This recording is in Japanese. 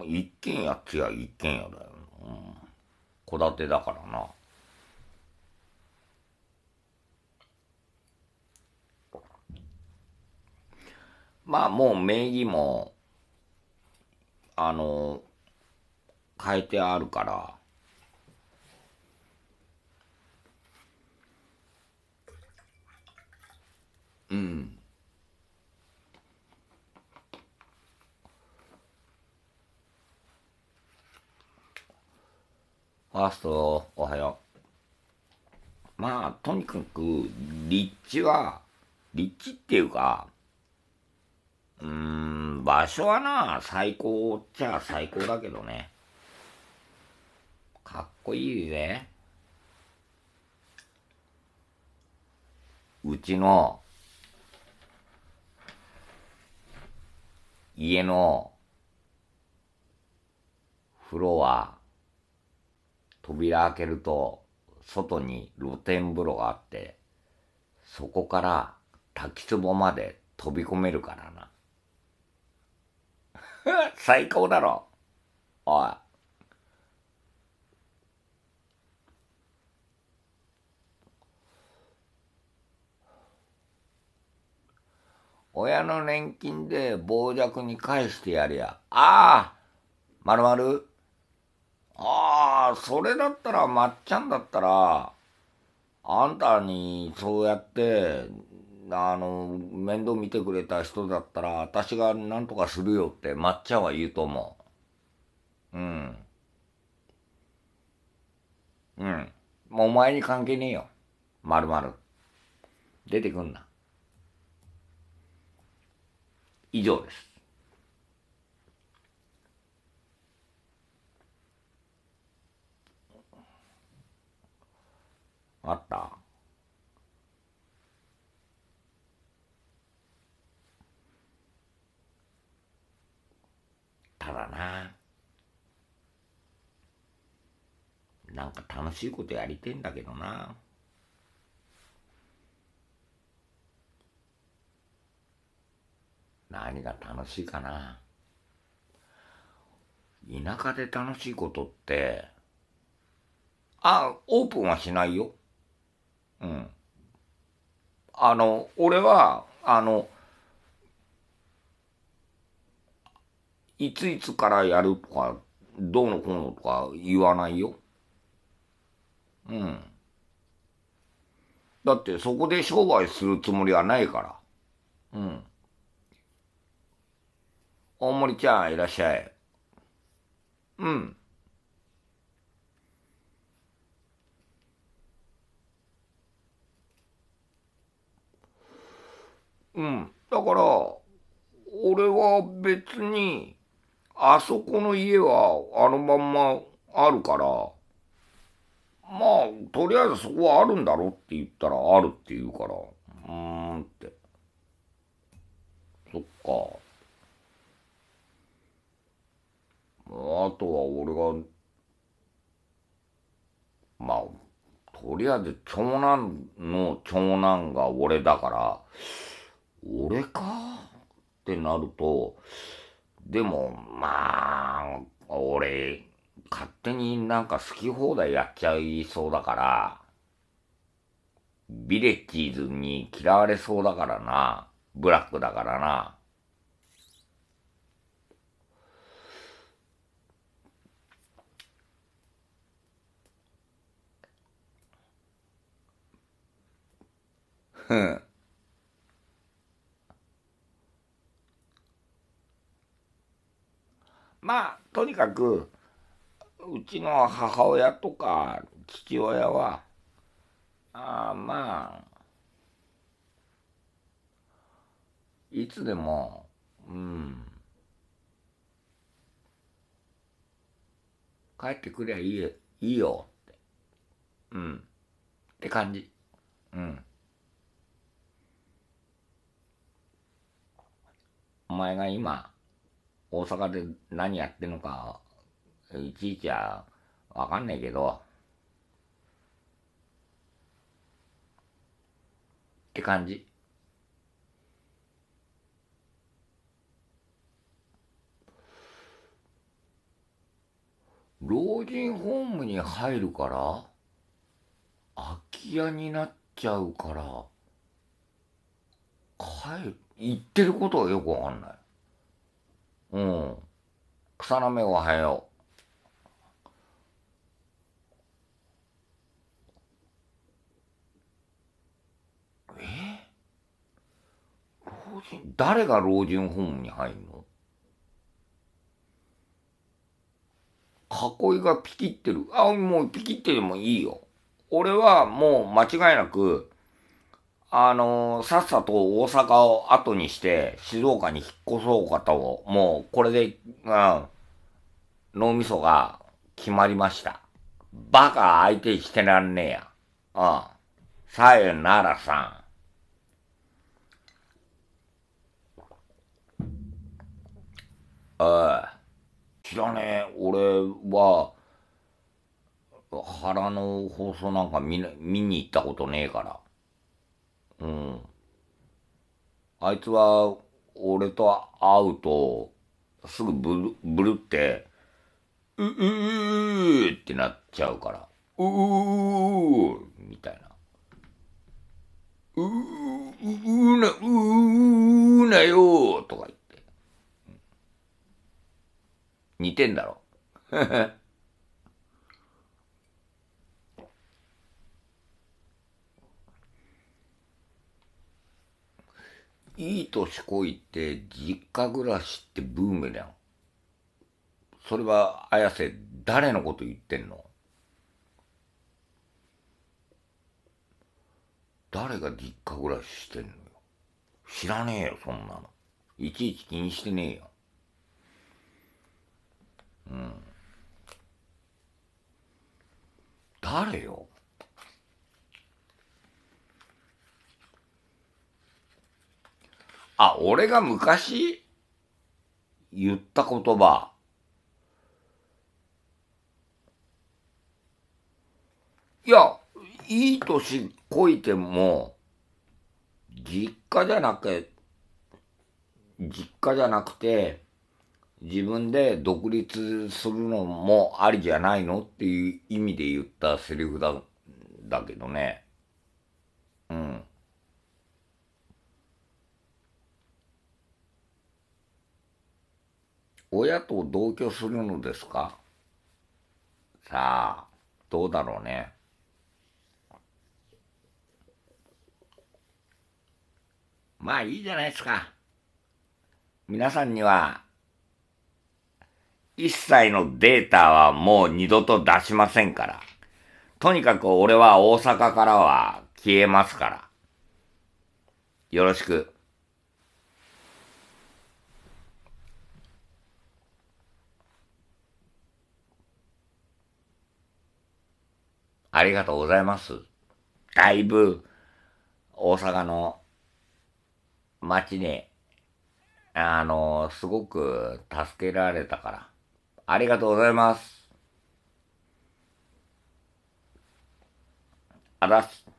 もう一軒家っちや一軒家だよ。うん。戸建てだからな。まあもう名義も、あの、変えてあるから、うん。ファースト、おはよう。まあ、とにかく、立地は、立地っていうか、うーん、場所はな、最高っちゃ最高だけどね。かっこいいね。うちの、家の、フロア、扉開けると、外に露天風呂があって、そこから滝壺まで飛び込めるからな。最高だろおい。親の年金で傍若に返してやりゃ。ああまるまるああ、それだったら、まっちゃんだったら、あんたにそうやって、あの、面倒見てくれた人だったら、私が何とかするよって、まっちゃんは言うと思う。うん。うん。もうお前に関係ねえよ。まるまる。出てくんな。以上です。あったただななんか楽しいことやりてんだけどな何が楽しいかな田舎で楽しいことってあオープンはしないようん。あの、俺は、あの、いついつからやるとか、どうのこうのとか言わないよ。うん。だってそこで商売するつもりはないから。うん。大森ちゃんいらっしゃい。うん。うん。だから、俺は別に、あそこの家はあのまんまあるから、まあ、とりあえずそこはあるんだろって言ったらあるって言うから、うーんって。そっか。あとは俺が、まあ、とりあえず長男の長男が俺だから、俺かってなると、でも、まあ、俺、勝手になんか好き放題やっちゃいそうだから、ビレッジーズに嫌われそうだからな。ブラックだからな。ふん。まあとにかくうちの母親とか父親はあまあいつでもうん帰ってくりゃいいいいよってうんって感じうんお前が今大阪で何やってんのか、いちいちはわかんないけど、って感じ。老人ホームに入るから、空き家になっちゃうから、帰る、行ってることはよくわかんない。うん。草の芽おはよう。誰が老人ホームに入るの囲いがピキってる。あ、もうピキってでもいいよ。俺はもう間違いなく、あのー、さっさと大阪を後にして、静岡に引っ越そうかと、もう、これで、うん、脳みそが決まりました。バカ相手してらんねえや。ああ。さよならさん。ああ。知らねえ、俺は、腹の放送なんか見見に行ったことねえから。うん。あいつは、俺と会うと、すぐブル、ブルって、う、う、う、うってなっちゃうから。う、う、う、みたいな。う、う、うな、う、うなよとか言って。似てんだろ。いい年こいて実家暮らしってブームやん。それは綾瀬誰のこと言ってんの誰が実家暮らししてんのよ。知らねえよ、そんなの。いちいち気にしてねえよ。うん。誰よあ、俺が昔言った言葉。いや、いい年こいても、実家じゃなく、実家じゃなくて、自分で独立するのもありじゃないのっていう意味で言ったセリフだ、だけどね。うん。親と同居するのですかさあ、どうだろうね。まあいいじゃないですか。皆さんには、一切のデータはもう二度と出しませんから。とにかく俺は大阪からは消えますから。よろしく。ありがとうございます。だいぶ、大阪の街ね、あの、すごく助けられたから、ありがとうございます。あらす。